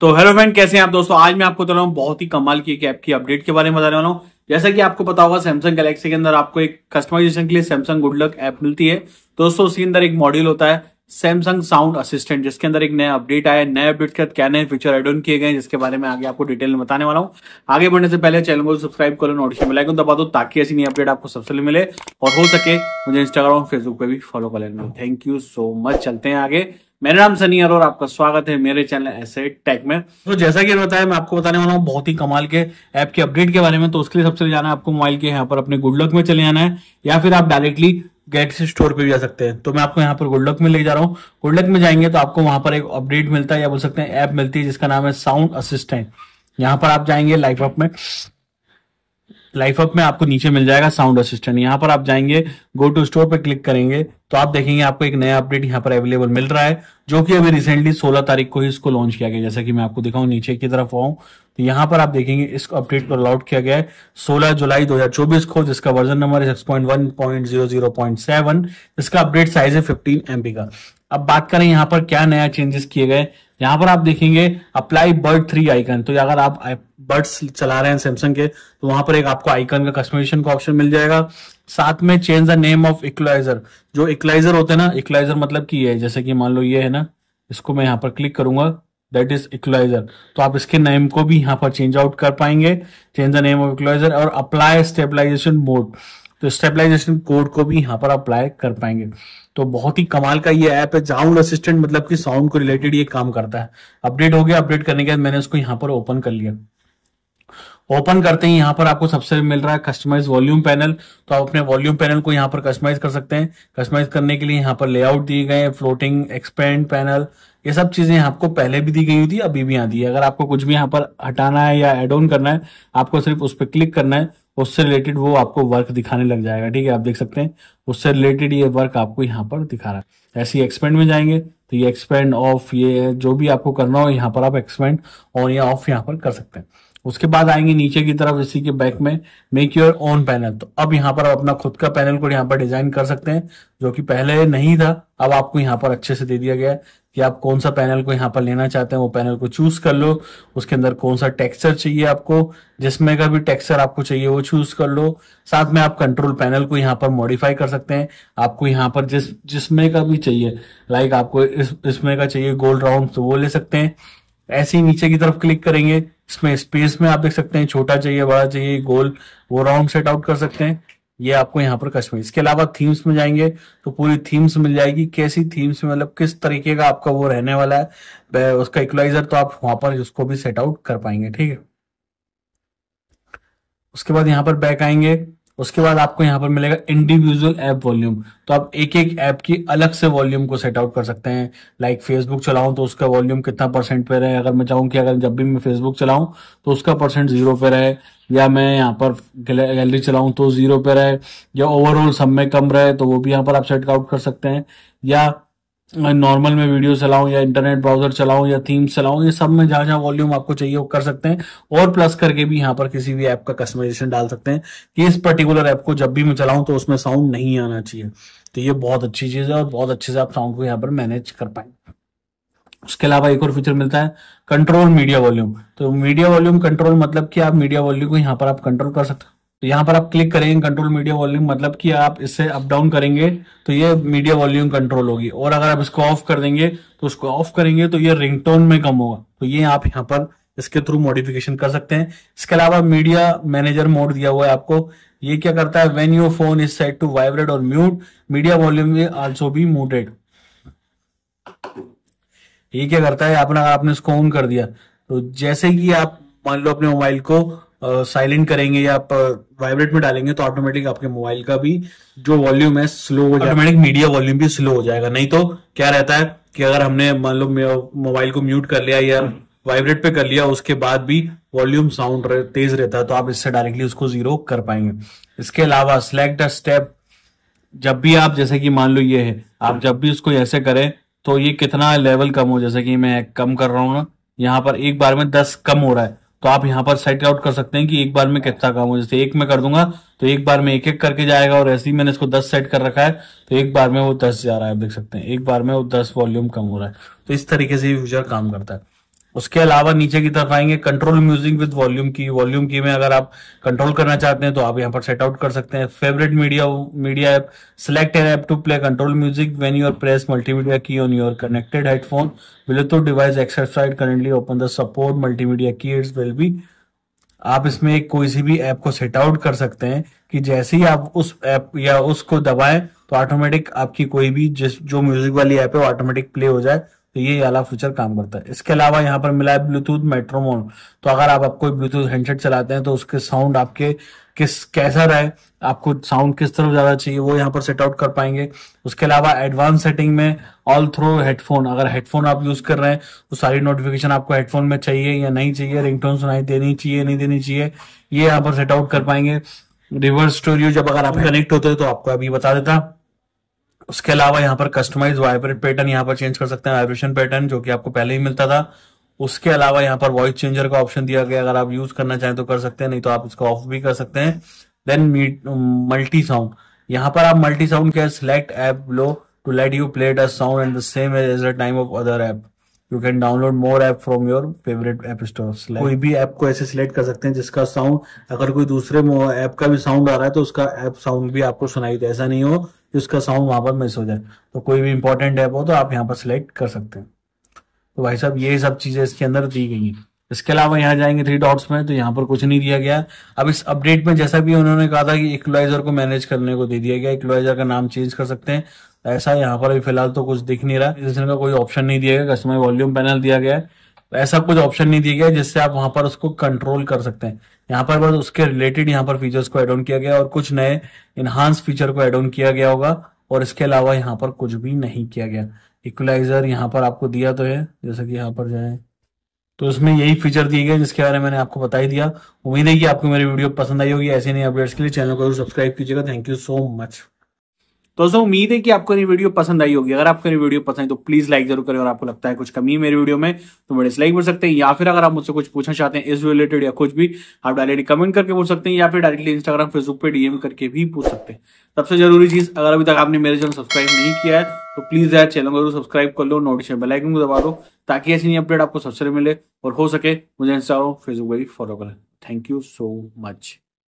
तो hello friend कैसे हैं आप दोस्तों आज मैं आपको बता रहा हूँ बहुत ही कमाल की एक ऐप की अपडेट के बारे में बताने वाला हूँ जैसा कि आपको पता होगा सैमसंग गैलेक्सी के अंदर आपको एक कस्टमाइजेशन के लिए सैमसंग गुडलक ऐप मिलती है दोस्तों उसके अंदर एक मॉड्यूल होता है सैमसंग साउंड असिस्टेंट जिसके अंदर एक नया अपडेट आया नए अपडेट के क्या नए फीचर एड ऑन किए गए जिसके बारे में आगे आपको डिटेल में बताने वाला हूँ आगे बढ़ने से पहले चैनल को सब्सक्राइब करो नोटिफिकेशन बेलाइकन दबा दो ताकि ऐसी नई अपडेट आपको सबसे मिले और हो सके मुझे इंस्टाग्राम फेसबुक पर भी फॉलो कर लेना थैंक यू सो मच चलते हैं आगे मेरा नाम सनी और आपका स्वागत है मेरे चैनल ऐसे टेक में तो जैसा कि बताया मैं आपको बताने वाला हूँ बहुत ही कमाल के ऐप के अपडेट के बारे में तो उसके लिए सबसे जाना है आपको मोबाइल के यहाँ पर अपने गुडलक में चले जाना है या फिर आप डायरेक्टली गेट से स्टोर पे भी जा सकते हैं तो मैं आपको यहाँ पर गुडलक में ले जा रहा हूँ गुडलक में जाएंगे तो आपको वहां पर एक अपडेट मिलता है या बोल सकते हैं ऐप मिलती है जिसका नाम है साउंड असिस्टेंट यहाँ पर आप जाएंगे लाइफ ऑफ में लाइफ अप में आपको नीचे मिल जाएगा साउंड असिस्टेंट यहाँ पर आप जाएंगे गो टू स्टोर पर क्लिक करेंगे तो आप देखेंगे आपको एक नया अपडेट यहाँ पर अवेलेबल मिल रहा है जो कि अभी रिसेंटली 16 तारीख को ही इसको लॉन्च किया गया जैसा कि मैं आपको दिखाऊं नीचे की तरफ आऊं तो यहाँ पर आप देखेंगे इस अपडेट को अलाउट किया गया है सोलह जुलाई दो को जिसका वर्जन नंबर है पॉइंट इसका अपडेट साइज है फिफ्टीन एमपी का अब बात करें यहाँ पर क्या नया चेंजेस किए गए यहां पर आप देखेंगे अप्लाई बर्ड थ्री आइकन तो अगर आप बर्ड्स चला रहे हैं सैमसंग के तो वहां पर एक आपको आइकन का कस्टमाइजेशन का ऑप्शन मिल जाएगा साथ में change the name of equaliser जो इक्वलाइजर होते हैं ना इक्वलाइजर मतलब की है जैसे कि मान लो ये है ना इसको मैं यहाँ पर क्लिक करूंगा दैट इज इक्वलाइजर तो आप इसके नेम को भी यहाँ पर चेंज आउट कर पाएंगे change the name of equaliser और अप्लाई स्टेबलाइजेशन मोड तो स्टेबलाइजेशन कोड को भी यहाँ पर अप्लाई कर पाएंगे तो बहुत ही कमाल का ये ऐप है साउंड असिस्टेंट मतलब कि साउंड को रिलेटेड ये काम करता है अपडेट हो गया अपडेट करने के बाद मैंने उसको यहाँ पर ओपन कर लिया ओपन करते ही यहाँ पर आपको सबसे मिल रहा है कस्टमाइज वॉल्यूम पैनल तो आप अपने वॉल्यूम पैनल को यहाँ पर कस्टमाइज कर सकते हैं कस्टमाइज करने के लिए यहाँ पर लेआउट दिए गए फ्लोटिंग एक्सपेंड पैनल ये सब चीजें आपको पहले भी दी गई हुई थी अभी भी यहाँ दी है अगर आपको कुछ भी यहाँ पर हटाना है या एड ऑन करना है आपको सिर्फ उस पर क्लिक करना है उससे रिलेटेड वो आपको वर्क दिखाने लग जाएगा ठीक है आप देख सकते हैं उससे रिलेटेड ये वर्क आपको यहाँ पर दिखा रहा है ऐसे एक्सपेंड में जाएंगे तो ये एक्सपेंड ऑफ ये जो भी आपको करना हो यहाँ पर आप एक्सपेंड ऑन या ऑफ यहाँ पर कर सकते हैं उसके बाद आएंगे नीचे की तरफ इसी के बैक में मेक योर ओन पैनल तो अब यहाँ पर आप अपना खुद का पैनल को यहाँ पर डिजाइन कर सकते हैं जो कि पहले नहीं था अब आपको यहाँ पर अच्छे से दे दिया गया है कि आप कौन सा पैनल को यहाँ पर लेना चाहते हैं वो पैनल को चूज कर लो उसके अंदर कौन सा टेक्सचर चाहिए आपको जिसमें का भी टेक्सचर आपको चाहिए वो चूज कर लो साथ में आप कंट्रोल पैनल को यहाँ पर मॉडिफाई कर सकते हैं आपको यहाँ पर जिस जिसमें का भी चाहिए लाइक आपको इस इसमें का चाहिए गोल्ड राउंड तो वो ले सकते हैं ऐसे ही नीचे की तरफ क्लिक करेंगे इसमें स्पेस में आप देख सकते हैं छोटा चाहिए बड़ा चाहिए गोल वो राउंड सेट आउट कर सकते हैं ये आपको यहाँ पर कश्मीर इसके अलावा थीम्स में जाएंगे तो पूरी थीम्स मिल जाएगी कैसी थीम्स में मतलब किस तरीके का आपका वो रहने वाला है उसका इक्वलाइजर तो आप वहां पर उसको भी सेट आउट कर पाएंगे ठीक है उसके बाद यहाँ पर बैक आएंगे उसके बाद आपको यहाँ पर मिलेगा इंडिविजुअल ऐप वॉल्यूम तो आप एक एक ऐप की अलग से वॉल्यूम को सेट आउट कर सकते हैं लाइक फेसबुक चलाऊं तो उसका वॉल्यूम कितना परसेंट पे रहे अगर मैं चाहूँ कि अगर जब भी मैं फेसबुक चलाऊं तो उसका परसेंट जीरो पे रहे या मैं यहाँ पर गैलरी चलाऊं तो जीरो पे रहे या ओवरऑल सब में कम रहे तो वो भी यहाँ पर आप सेट आउट कर सकते हैं या नॉर्मल में वीडियो चलाऊं या इंटरनेट ब्राउजर चलाऊं या थीम्स चलाऊं ये सब में जहां जहां वॉल्यूम आपको चाहिए वो कर सकते हैं और प्लस करके भी यहाँ पर किसी भी ऐप का कस्टमाइजेशन डाल सकते हैं कि इस पर्टिकुलर ऐप को जब भी मैं चलाऊं तो उसमें साउंड नहीं आना चाहिए तो ये बहुत अच्छी चीज है और बहुत अच्छे से आप साउंड को यहाँ पर मैनेज कर पाए उसके अलावा एक और फीचर मिलता है कंट्रोल मीडिया वॉल्यूम तो मीडिया वॉल्यूम कंट्रोल मतलब कि आप मीडिया वॉल्यूम को यहाँ पर आप कंट्रोल कर सकते तो यहाँ पर आप क्लिक करेंगे कंट्रोल मीडिया वॉल्यूम मतलब कि आप इसे अप डाउन करेंगे तो ये मीडिया वॉल्यूम कंट्रोल होगी और अगर आप इसको ऑफ कर देंगे तो उसको ऑफ करेंगे तो ये रिंगटोन में कम होगा तो ये आप यहाँ पर इसके थ्रू मॉडिफिकेशन कर सकते हैं इसके अलावा मीडिया मैनेजर मोड दिया हुआ है आपको ये क्या करता है when your phone is set to vibrate और mute media volume also be muted ये क्या करता है आपने आपने इसको ऑन कर दिया तो जैसे कि आप मान लो अपने मोबाइल को साइलेंट करेंगे या आप वाइब्रेट में डालेंगे तो ऑटोमेटिक आपके मोबाइल का भी जो वॉल्यूम है स्लो हो जाएगा ऑटोमेटिक मीडिया वॉल्यूम भी स्लो हो जाएगा नहीं तो क्या रहता है कि अगर हमने मान लो मोबाइल को म्यूट कर लिया या वाइब्रेट पे कर लिया उसके बाद भी वॉल्यूम साउंड रह, तेज रहता है तो आप इससे डायरेक्टली उसको जीरो कर पाएंगे इसके अलावा सिलेक्ट अ स्टेप जब भी आप जैसे कि मान लो ये है आप जब भी उसको ऐसे करें तो ये कितना लेवल कम हो जैसे कि मैं कम कर रहा हूँ ना यहाँ पर एक बार में दस कम हो रहा है तो आप यहाँ पर सेट आउट कर सकते हैं कि एक बार में कितना काम हो जैसे एक में कर दूंगा तो एक बार में एक एक करके जाएगा और ऐसे ही मैंने इसको दस सेट कर रखा है तो एक बार में वो दस जा रहा है आप देख सकते हैं एक बार में वो दस वॉल्यूम कम हो रहा है तो इस तरीके से ये फ्यूचर काम करता है उसके अलावा नीचे की तरफ आएंगे कंट्रोल म्यूजिक विद वॉल्यूम की वॉल्यूम की में अगर आप कंट्रोल करना चाहते हैं तो आप यहाँ पर सेट आउट कर सकते हैं favourite media media app select an app to play control music when you are press multimedia key on your connected headphone Bluetooth device exercised currently open the support multimedia key it's will be आप इसमें कोई सी भी app को set out कर सकते हैं कि जैसे ही आप उस ऐप या उसको दबाएं तो ऑटोमेटिक आपकी कोई भी जिस जो म्यूजिक वाली ऐप है वो ऑटोमेटिक प्ले हो जाए तो ये वाला फीचर काम करता है इसके अलावा यहाँ पर मिला है ब्लूटूथ मेट्रोमोन तो अगर आप आपको ब्लूटूथ हैंडसेट चलाते हैं तो उसके साउंड आपके किस कैसा रहे आपको साउंड किस तरफ ज्यादा चाहिए वो यहाँ पर सेट आउट कर पाएंगे उसके अलावा एडवांस सेटिंग में ऑल थ्रो हेडफोन अगर हेडफोन आप यूज कर रहे हैं तो सारी नोटिफिकेशन आपको हेडफोन में चाहिए या नहीं चाहिए रिंगटोन सुनाई देनी चाहिए नहीं देनी चाहिए ये यहाँ पर सेट आउट कर पाएंगे रिवर्स स्टोरियो जब अगर आप कनेक्ट होते हैं तो आपको अभी बता देता उसके अलावा यहाँ पर कस्टमाइज वाइब्रेट पैटर्न यहाँ पर चेंज कर सकते हैं वाइब्रेशन पैटर्न जो कि आपको पहले ही मिलता था उसके अलावा यहाँ पर वॉइस चेंजर का ऑप्शन दिया गया अगर आप यूज करना चाहें तो कर सकते हैं नहीं तो आप इसको ऑफ भी कर सकते हैं देन मल्टी साउंड यहाँ पर आप मल्टी साउंड के select app low to let you play the sound and the same as the time of other app you can download more app from your favourite app store कोई भी app को ऐसे select कर सकते हैं जिसका sound अगर कोई दूसरे ऐप का भी साउंड आ रहा है तो उसका ऐप साउंड भी आपको सुनाई दे ऐसा नहीं हो कि उसका साउंड वहां पर मिस हो जाए तो कोई भी इंपॉर्टेंट ऐप हो तो आप यहाँ पर सिलेक्ट कर सकते हैं तो भाई साहब ये सब चीजें इसके अंदर दी गई हैं इसके अलावा यहाँ जाएंगे थ्री डॉट्स में तो यहाँ पर कुछ नहीं दिया गया अब इस अपडेट में जैसा भी उन्होंने कहा था कि इक्वलाइजर को मैनेज करने को दे दिया गया इक्वलाइजर का नाम चेंज कर सकते हैं ऐसा यहाँ पर अभी फिलहाल तो कुछ दिख नहीं रहा जिसने का कोई ऑप्शन नहीं दिया गया कस्टमर वॉल्यूम पैनल दिया गया है ऐसा कुछ ऑप्शन नहीं दिया गया जिससे आप वहां पर उसको कंट्रोल कर सकते हैं यहाँ पर बस उसके रिलेटेड यहाँ पर फीचर्स को एड ऑन किया गया और कुछ नए इनहांस फीचर को एड ऑन किया गया होगा और इसके अलावा यहाँ पर कुछ भी नहीं किया गया इक्वलाइजर यहाँ पर आपको दिया तो है जैसा कि यहाँ पर जाए तो इसमें यही फीचर दिए गए जिसके बारे में मैंने आपको बताई दिया उम्मीद है कि आपको मेरी वीडियो पसंद आई होगी ऐसे नई अपडेट्स के लिए चैनल को जरूर सब्सक्राइब कीजिएगा थैंक यू सो मच तो दोस्तों उम्मीद है कि आपको मेरी वीडियो पसंद आई होगी अगर आपको मेरी वीडियो पसंद है तो प्लीज लाइक जरूर करें और आपको लगता है कुछ कमी है मेरी वीडियो में तो से लाइक कर सकते हैं या फिर अगर आप मुझसे कुछ पूछना चाहते हैं इस रिलेटेड या कुछ भी आप डायरेक्टली कमेंट करके पूछ सकते हैं या फिर डायरेक्टली इंस्टाग्राम फेसबुक पर डीएम करके भी पूछ सकते हैं सबसे जरूरी चीज अगर अभी तक आपने मेरे चैनल सब्सक्राइब नहीं किया है तो प्लीज यार चैनल को सब्सक्राइब कर लो नोटिफिकेशन बेल आइकन को दबा दो ताकि ऐसी नई अपडेट आपको सबसे मिले और हो सके मुझे इंस्टाग्राम फेसबुक पर फॉलो करें थैंक यू सो मच